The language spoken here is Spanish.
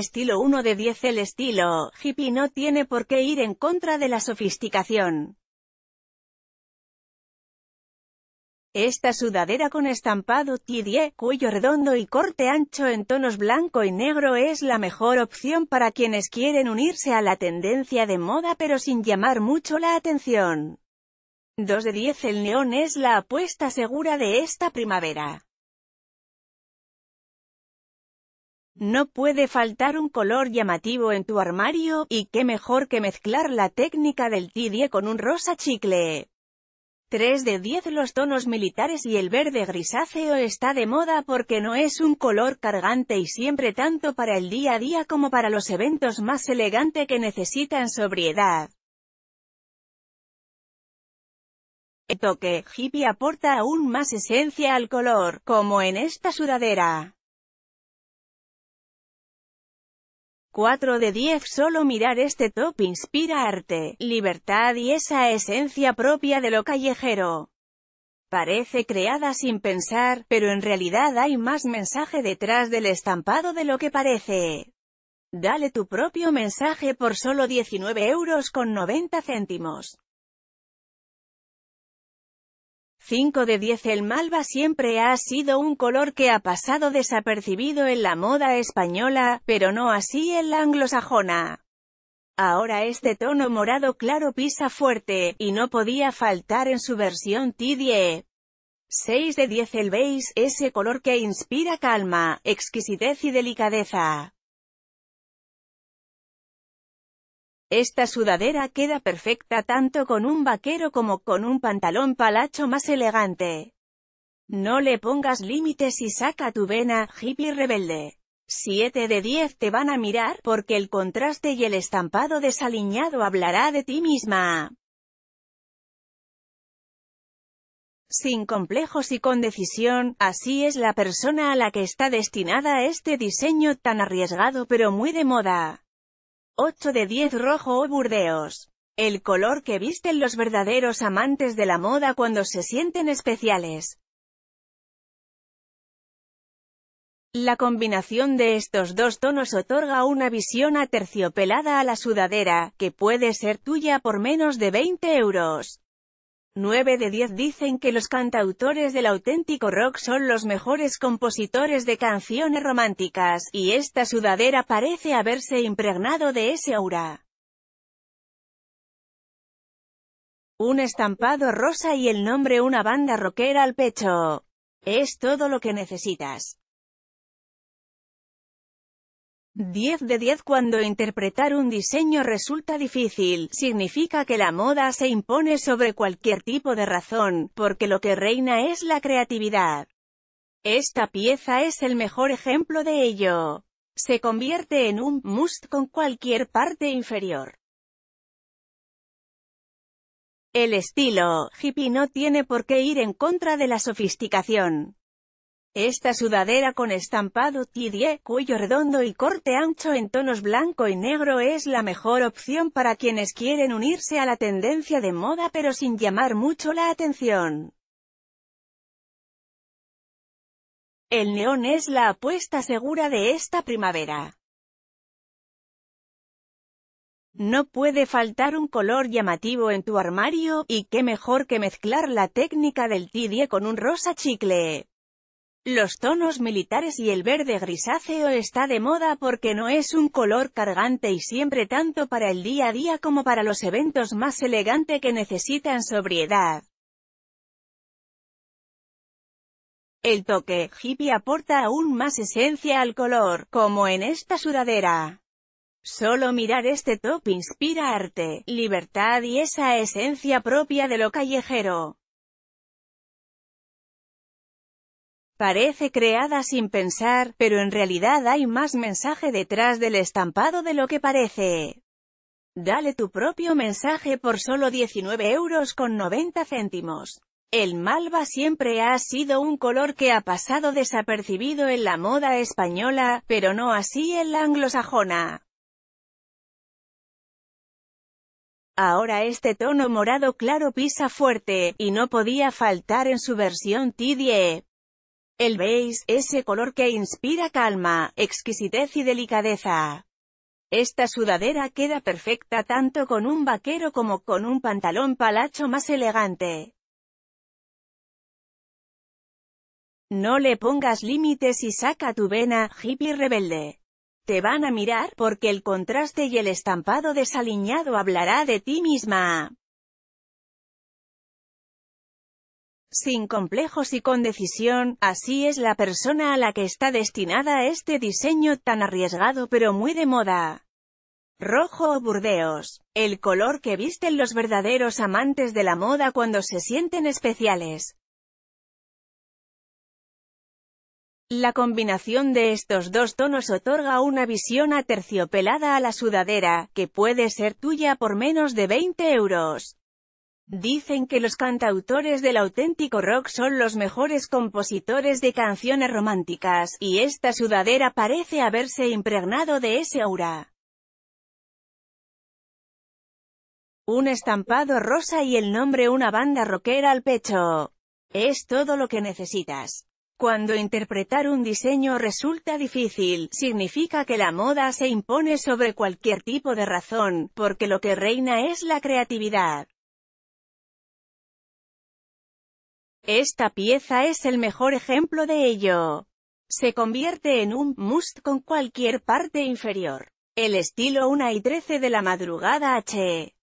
estilo 1 de 10 El estilo hippie no tiene por qué ir en contra de la sofisticación. Esta sudadera con estampado T10, e, cuello redondo y corte ancho en tonos blanco y negro es la mejor opción para quienes quieren unirse a la tendencia de moda pero sin llamar mucho la atención. 2 de 10 El neón es la apuesta segura de esta primavera. No puede faltar un color llamativo en tu armario, y qué mejor que mezclar la técnica del tidie con un rosa chicle. 3 de 10 Los tonos militares y el verde grisáceo está de moda porque no es un color cargante y siempre tanto para el día a día como para los eventos más elegante que necesitan sobriedad. El toque hippie aporta aún más esencia al color, como en esta sudadera. 4 de 10 Solo mirar este top inspira arte, libertad y esa esencia propia de lo callejero. Parece creada sin pensar, pero en realidad hay más mensaje detrás del estampado de lo que parece. Dale tu propio mensaje por solo 19 euros con 90 céntimos. 5 de 10 El malva siempre ha sido un color que ha pasado desapercibido en la moda española, pero no así en la anglosajona. Ahora este tono morado claro pisa fuerte, y no podía faltar en su versión tidie. 6 de 10 El beige, ese color que inspira calma, exquisitez y delicadeza. Esta sudadera queda perfecta tanto con un vaquero como con un pantalón palacho más elegante. No le pongas límites y saca tu vena, hippie rebelde. Siete de diez te van a mirar, porque el contraste y el estampado desaliñado hablará de ti misma. Sin complejos y con decisión, así es la persona a la que está destinada este diseño tan arriesgado pero muy de moda. 8 de 10 rojo o burdeos. El color que visten los verdaderos amantes de la moda cuando se sienten especiales. La combinación de estos dos tonos otorga una visión aterciopelada a la sudadera, que puede ser tuya por menos de 20 euros. 9 de 10 dicen que los cantautores del auténtico rock son los mejores compositores de canciones románticas, y esta sudadera parece haberse impregnado de ese aura. Un estampado rosa y el nombre una banda rockera al pecho. Es todo lo que necesitas. 10 de 10 Cuando interpretar un diseño resulta difícil, significa que la moda se impone sobre cualquier tipo de razón, porque lo que reina es la creatividad. Esta pieza es el mejor ejemplo de ello. Se convierte en un must con cualquier parte inferior. El estilo hippie no tiene por qué ir en contra de la sofisticación. Esta sudadera con estampado Tidie, cuello redondo y corte ancho en tonos blanco y negro es la mejor opción para quienes quieren unirse a la tendencia de moda pero sin llamar mucho la atención. El neón es la apuesta segura de esta primavera. No puede faltar un color llamativo en tu armario, y qué mejor que mezclar la técnica del tidie con un rosa chicle. Los tonos militares y el verde grisáceo está de moda porque no es un color cargante y siempre tanto para el día a día como para los eventos más elegante que necesitan sobriedad. El toque hippie aporta aún más esencia al color, como en esta sudadera. Solo mirar este top inspira arte, libertad y esa esencia propia de lo callejero. Parece creada sin pensar, pero en realidad hay más mensaje detrás del estampado de lo que parece. Dale tu propio mensaje por solo 19 euros con 90 céntimos. El malva siempre ha sido un color que ha pasado desapercibido en la moda española, pero no así en la anglosajona. Ahora este tono morado claro pisa fuerte, y no podía faltar en su versión tidie. El beige, ese color que inspira calma, exquisitez y delicadeza. Esta sudadera queda perfecta tanto con un vaquero como con un pantalón palacho más elegante. No le pongas límites y saca tu vena, hippie rebelde. Te van a mirar, porque el contraste y el estampado desaliñado hablará de ti misma. sin complejos y con decisión, así es la persona a la que está destinada este diseño tan arriesgado pero muy de moda. Rojo o burdeos, el color que visten los verdaderos amantes de la moda cuando se sienten especiales. La combinación de estos dos tonos otorga una visión aterciopelada a la sudadera, que puede ser tuya por menos de 20 euros. Dicen que los cantautores del auténtico rock son los mejores compositores de canciones románticas, y esta sudadera parece haberse impregnado de ese aura. Un estampado rosa y el nombre una banda rockera al pecho. Es todo lo que necesitas. Cuando interpretar un diseño resulta difícil, significa que la moda se impone sobre cualquier tipo de razón, porque lo que reina es la creatividad. Esta pieza es el mejor ejemplo de ello. Se convierte en un must con cualquier parte inferior. El estilo 1 y 13 de la madrugada H.